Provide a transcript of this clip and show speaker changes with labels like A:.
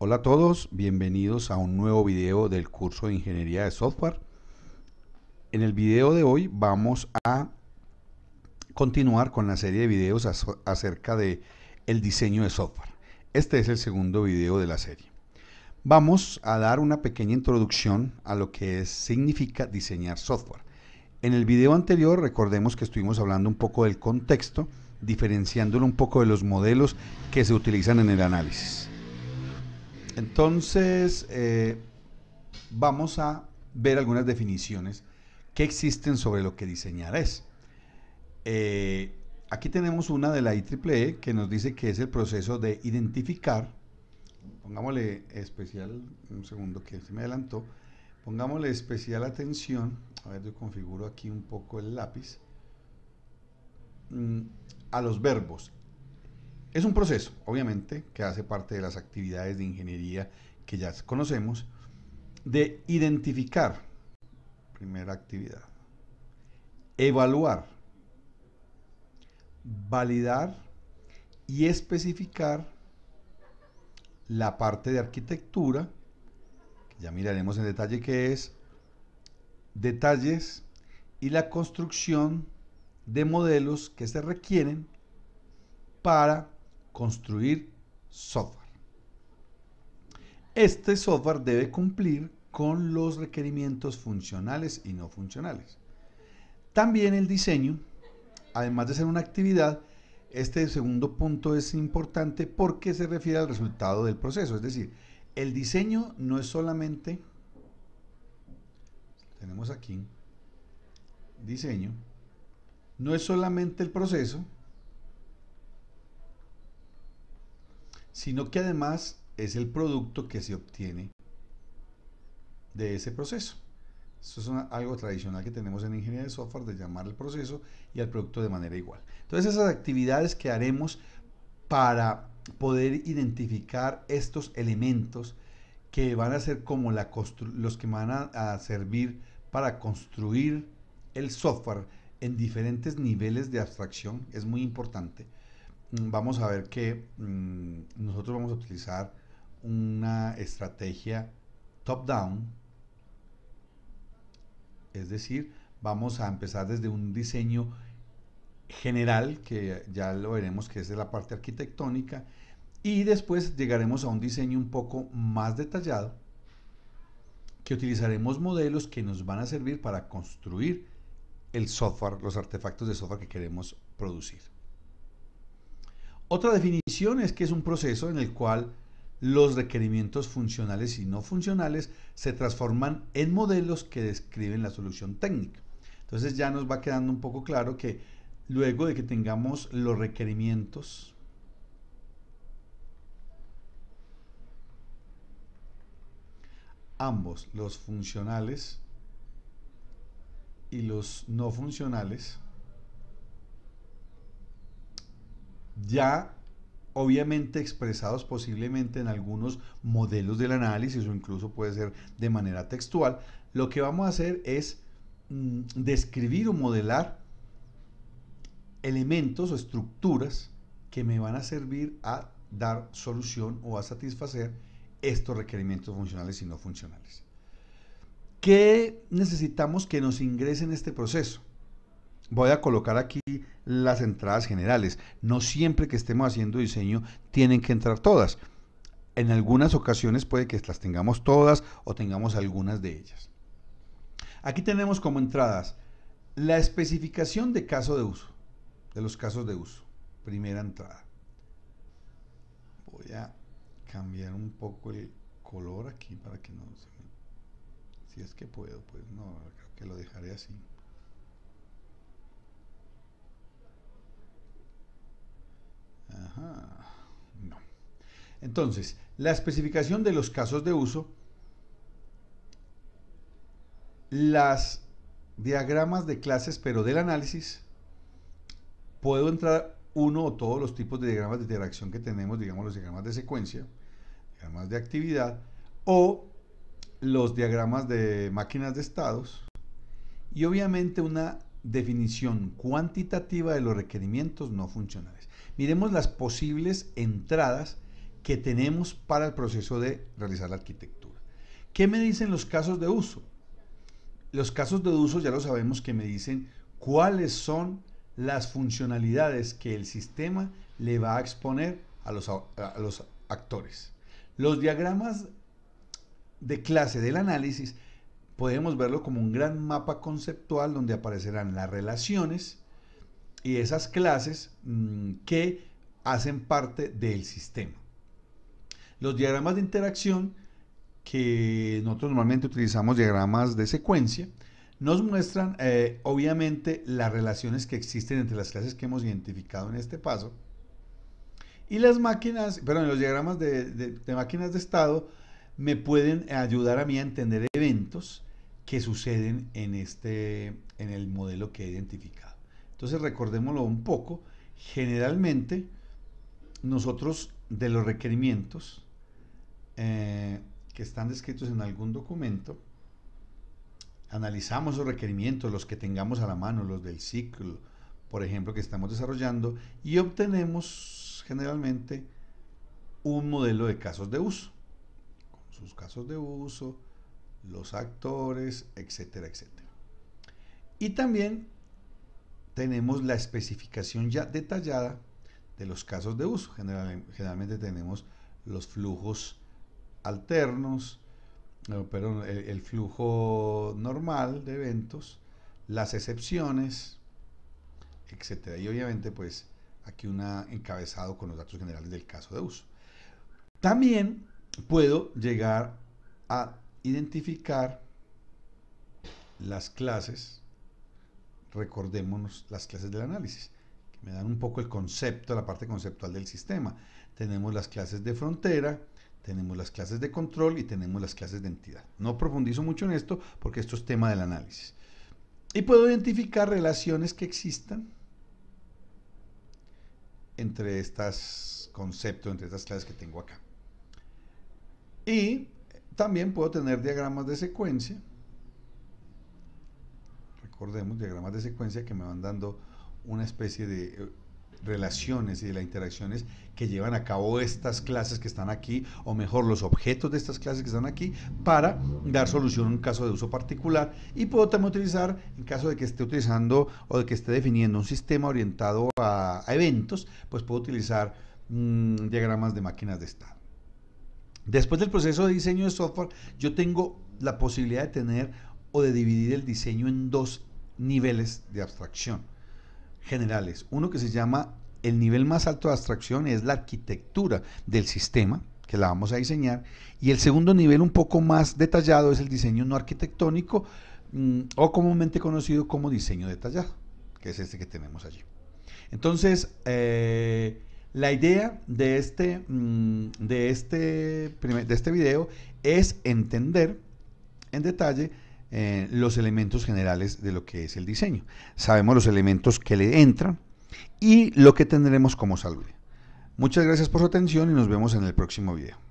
A: Hola a todos, bienvenidos a un nuevo video del curso de Ingeniería de Software. En el video de hoy vamos a continuar con la serie de videos acerca de el diseño de software. Este es el segundo video de la serie. Vamos a dar una pequeña introducción a lo que significa diseñar software. En el video anterior recordemos que estuvimos hablando un poco del contexto, diferenciándolo un poco de los modelos que se utilizan en el análisis. Entonces, eh, vamos a ver algunas definiciones que existen sobre lo que diseñar es. Eh, aquí tenemos una de la IEEE e que nos dice que es el proceso de identificar, pongámosle especial, un segundo que se me adelantó, pongámosle especial atención, a ver, yo configuro aquí un poco el lápiz, mm, a los verbos es un proceso, obviamente, que hace parte de las actividades de ingeniería que ya conocemos, de identificar, primera actividad, evaluar, validar y especificar la parte de arquitectura, que ya miraremos en detalle qué es, detalles y la construcción de modelos que se requieren para construir software. Este software debe cumplir con los requerimientos funcionales y no funcionales. También el diseño, además de ser una actividad, este segundo punto es importante porque se refiere al resultado del proceso. Es decir, el diseño no es solamente, tenemos aquí, diseño, no es solamente el proceso, sino que además es el producto que se obtiene de ese proceso. Eso es algo tradicional que tenemos en ingeniería de software de llamar al proceso y al producto de manera igual. Entonces esas actividades que haremos para poder identificar estos elementos que van a ser como los que van a servir para construir el software en diferentes niveles de abstracción es muy importante Mm, vamos a ver que mm, nosotros vamos a utilizar una estrategia top-down, es decir, vamos a empezar desde un diseño general, que ya lo veremos que es de la parte arquitectónica, y después llegaremos a un diseño un poco más detallado, que utilizaremos modelos que nos van a servir para construir el software, los artefactos de software que queremos producir. Otra definición es que es un proceso en el cual los requerimientos funcionales y no funcionales se transforman en modelos que describen la solución técnica. Entonces ya nos va quedando un poco claro que luego de que tengamos los requerimientos ambos, los funcionales y los no funcionales, ya obviamente expresados posiblemente en algunos modelos del análisis o incluso puede ser de manera textual, lo que vamos a hacer es mm, describir o modelar elementos o estructuras que me van a servir a dar solución o a satisfacer estos requerimientos funcionales y no funcionales. ¿Qué necesitamos que nos ingrese en este proceso? voy a colocar aquí las entradas generales. No siempre que estemos haciendo diseño tienen que entrar todas. En algunas ocasiones puede que las tengamos todas o tengamos algunas de ellas. Aquí tenemos como entradas la especificación de caso de uso, de los casos de uso. Primera entrada. Voy a cambiar un poco el color aquí para que no se me... Si es que puedo, pues no, creo que lo dejaré así. No. Entonces, la especificación de los casos de uso, las diagramas de clases, pero del análisis, puedo entrar uno o todos los tipos de diagramas de interacción que tenemos, digamos los diagramas de secuencia, diagramas de actividad, o los diagramas de máquinas de estados, y obviamente una definición cuantitativa de los requerimientos no funcionales. Miremos las posibles entradas que tenemos para el proceso de realizar la arquitectura. ¿Qué me dicen los casos de uso? Los casos de uso ya lo sabemos que me dicen cuáles son las funcionalidades que el sistema le va a exponer a los, actores. Los diagramas de clase del análisis podemos verlo como un gran mapa conceptual donde aparecerán las relaciones, y esas clases mm, que hacen parte del sistema. Los diagramas de interacción, que nosotros normalmente utilizamos diagramas de secuencia, nos muestran eh, obviamente las relaciones que existen entre las clases que hemos identificado en este paso. Y las máquinas, perdón, los diagramas de, de máquinas de estado me pueden ayudar a mí a entender eventos que suceden en, este, en el modelo que he identificado. Entonces recordémoslo un poco. Generalmente nosotros de los requerimientos eh, que están descritos en algún documento, analizamos los requerimientos, los que tengamos a la mano, los del ciclo, por ejemplo, que estamos desarrollando, y obtenemos generalmente un modelo de casos de uso, con sus casos de uso, los actores, etcétera, etcétera. Y también tenemos la especificación ya detallada de los casos de uso. generalmente tenemos los flujos alternos, pero el, flujo normal de eventos, las excepciones, etcétera. Y obviamente, pues aquí una encabezado con los datos generales del caso de uso. También puedo llegar a identificar las clases recordémonos las clases del análisis, que me dan un poco el concepto, la parte conceptual del sistema. Tenemos las clases de frontera, tenemos las clases de control y tenemos las clases de entidad. No profundizo mucho en esto porque esto es tema del análisis. Y puedo identificar relaciones que existan entre estos conceptos, entre estas clases que tengo acá. Y también puedo tener diagramas de secuencia recordemos, diagramas de secuencia que me van dando una especie de eh, relaciones y de las interacciones que llevan a cabo estas clases que están aquí, o mejor, los objetos de estas clases que están aquí, para dar solución a un caso de uso particular. Y puedo también utilizar, en caso de que esté utilizando o de que esté definiendo un sistema orientado a, eventos, pues puedo utilizar mm, diagramas de máquinas de estado. Después del proceso de diseño de software, yo tengo la posibilidad de tener o de dividir el diseño en dos niveles de abstracción generales. Uno que se llama el nivel más alto de abstracción es la arquitectura del sistema, que la vamos a diseñar. Y el segundo nivel un poco más detallado es el diseño no arquitectónico mm, o comúnmente conocido como diseño detallado, que es este que tenemos allí. Entonces, eh, la idea de este, mm, de, este de este video es entender en detalle eh, los elementos generales de lo que es el diseño. Sabemos los elementos que le entran y lo que tendremos como salud. Muchas gracias por su atención y nos vemos en el próximo video.